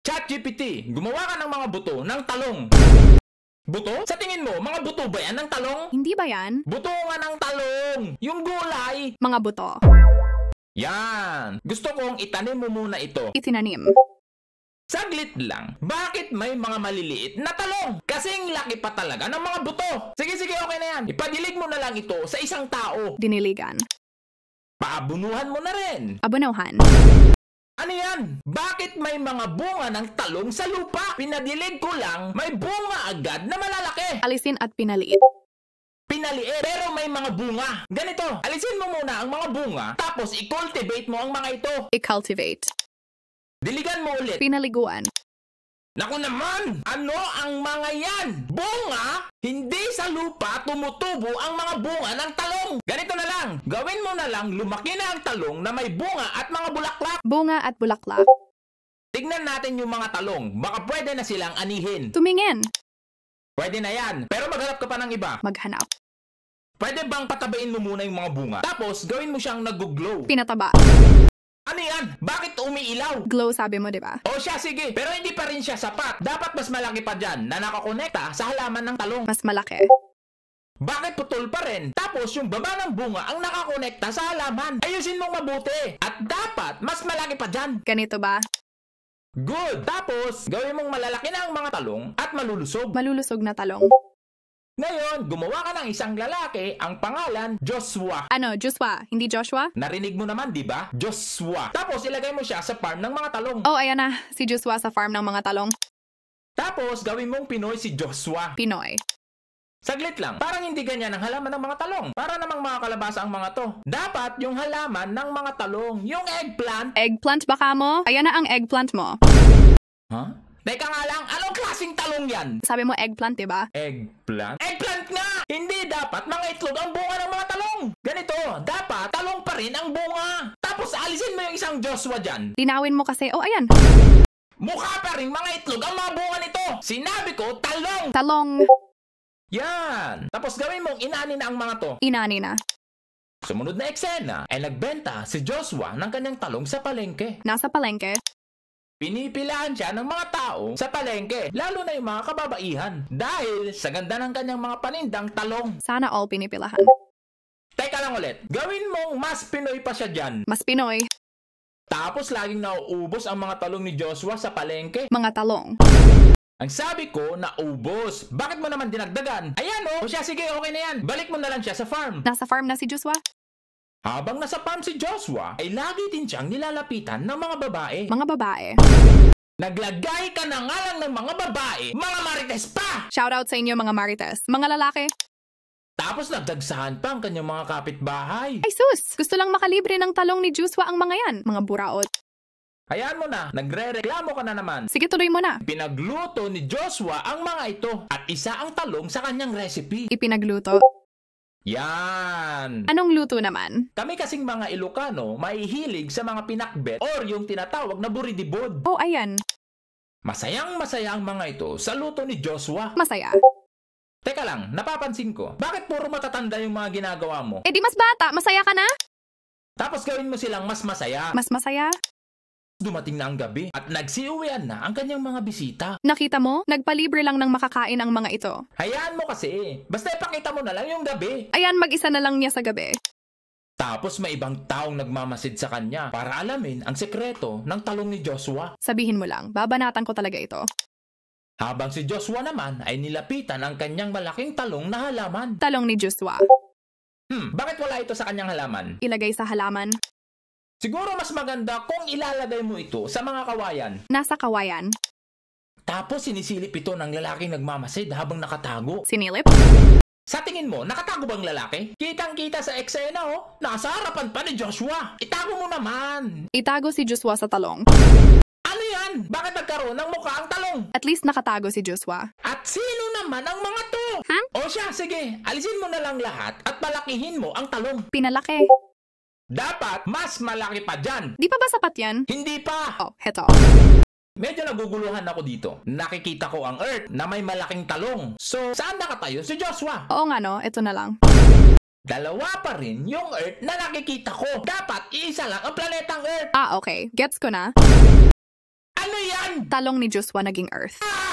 ChatGPT, gumawa ka ng mga buto ng talong. Buto? Sa tingin mo, mga buto ba yan ng talong? Hindi ba yan? Buto nga ng talong! Yung gulay! Mga buto. Yan! Gusto kong itanim mo muna ito. Itinanim. Saglit lang, bakit may mga maliliit na talong? Kasing laki pa talaga ng mga buto. Sige, sige, okay na yan. Ipadilig mo na lang ito sa isang tao. Diniligan. Paabunuhan mo na rin. Abunuhan. Ano yan? Bakit may mga bunga ng talong sa lupa? Pinadilig ko lang, may bunga agad na malalaki. Alisin at pinaliit pinaliit pero may mga bunga. Ganito, alisin mo muna ang mga bunga tapos i-cultivate mo ang mga ito. I-cultivate. Diligan mo ulit. Pinaliguan. Naku naman! Ano ang mga yan? Bunga? Hindi sa lupa tumutubo ang mga bunga ng talong. Ganito na lang, gawin mo na lang lumaki na ang talong na may bunga at mga bulaklak. Bunga at bulaklak. Tignan natin yung mga talong. Baka pwede na silang anihin. Tumingin. Pwede na yan. Pero maghanap ka pa ng iba. Maghanap. Pwede bang patabain mo muna yung mga bunga? Tapos, gawin mo siyang nag-glow. Pinataba. Ano yan? Bakit umiilaw? Glow sabi mo, di ba? O siya, sige. Pero hindi pa rin siya sapat. Dapat mas malaki pa dyan na nakakonekta sa halaman ng talong. Mas malaki. Bakit putol pa rin? Tapos yung baba ng bunga ang nakakonekta sa halaman. Ayusin mong mabuti. At dapat mas malaki pa dyan. Ganito ba? Good! Tapos, gawin mong malalaki na ang mga talong at malulusog. Malulusog na talong. Ngayon, gumawa ka ng isang lalaki ang pangalan Joshua. Ano, Joshua, hindi Joshua? Narinig mo naman, di ba? Joshua. Tapos ilagay mo siya sa farm ng mga talong. Oh, ayan na, si Joshua sa farm ng mga talong. Tapos gawin mong Pinoy si Joshua. Pinoy. Saglit lang, parang hindi ganyan ang halaman ng mga talong. Para namang mga kalabasa ang mga to. Dapat yung halaman ng mga talong, yung eggplant. Eggplant baka mo? Ayan na ang eggplant mo. Huh? Teka nga lang, anong klaseng talong yan? Sabi mo eggplant, di ba? Eggplant? Eggplant nga! Hindi dapat mga itlog ang bunga ng mga talong! Ganito, dapat talong pa rin ang bunga! Tapos alisin mo yung isang Joshua dyan! Tinawin mo kasi, oh ayan! Mukha pa rin mga itlog ang mga bunga nito! Sinabi ko, talong! Talong! Yan! Tapos gawin mong inani na ang mga to. Inani na. Sumunod na eksena ay nagbenta si Joshua ng kanyang talong sa palengke. Nasa palengke. Pinipilaan siya ng mga tao sa palengke, lalo na yung mga kababaihan, dahil sa ganda ng kanyang mga panindang talong. Sana all pinipilahan. Teka lang ulit, gawin mong mas Pinoy pa siya dyan. Mas Pinoy. Tapos laging nauubos ang mga talong ni Joshua sa palengke. Mga talong. Ang sabi ko, naubos. Bakit mo naman dinagdagan? Ayan oh. o, oh. siya, sige, okay na yan. Balik mo na lang siya sa farm. Nasa farm na si Joshua? Habang nasa farm si Joshua, ay lagi din siyang nilalapitan ng mga babae. Mga babae. Naglagay ka na nga lang ng mga babae, mga marites pa! Shoutout sa inyo mga marites. Mga lalaki, tapos nagdagsahan pa ang kanyang mga kapitbahay. Ay sus! Gusto lang makalibre ng talong ni Joshua ang mga yan, mga buraot. Hayaan mo na, nagre-reklamo ka na naman. Sige, tuloy mo na. Pinagluto ni Joshua ang mga ito at isa ang talong sa kanyang recipe. Ipinagluto. Yan! Anong luto naman? Kami kasing mga Ilocano, mahihilig sa mga pinakbet or yung tinatawag na buridibod. Oh, ayan. Masayang masaya ang mga ito sa luto ni Joshua. Masaya. Teka lang, napapansin ko, bakit puro matatanda yung mga ginagawa mo? Eh di mas bata, masaya ka na? Tapos gawin mo silang mas masaya. Mas masaya? Dumating na ang gabi at nagsiuwian na ang kanyang mga bisita. Nakita mo? Nagpalibre lang ng makakain ang mga ito. Hayaan mo kasi. Basta ipakita mo na lang yung gabi. Ayan, mag-isa na lang niya sa gabi. Tapos may ibang taong nagmamasid sa kanya para alamin ang sekreto ng talong ni Joshua. Sabihin mo lang, babanatan ko talaga ito. Habang si Joshua naman ay nilapitan ang kanyang malaking talong na halaman. Talong ni Joshua. Hmm, bakit wala ito sa kanyang halaman? Ilagay sa halaman. Siguro mas maganda kung ilalagay mo ito sa mga kawayan. Nasa kawayan. Tapos sinisilip ito ng lalaking nagmamasid habang nakatago. Sinilip? Sa tingin mo, nakatago bang lalaki? Kitang-kita sa eksena oh, nasa harapan pa ni Joshua. Itago mo naman. Itago si Joshua sa talong. Ano yan? Bakit nagkaroon ng mukha ang talong? At least nakatago si Joshua. At sino naman ang mga to? Ha? Huh? O siya, sige, alisin mo na lang lahat at palakihin mo ang talong. Pinalaki. Dapat mas malaki pa dyan. Di pa ba sapat yan? Hindi pa! Oh, heto. Medyo naguguluhan ako dito. Nakikita ko ang Earth na may malaking talong. So, saan nakatayo si Joshua? Oo nga no, ito na lang. Dalawa pa rin yung Earth na nakikita ko. Dapat isa lang ang planetang Earth. Ah, okay. Gets ko na. Ano yan? Talong ni Joshua naging Earth. Ah!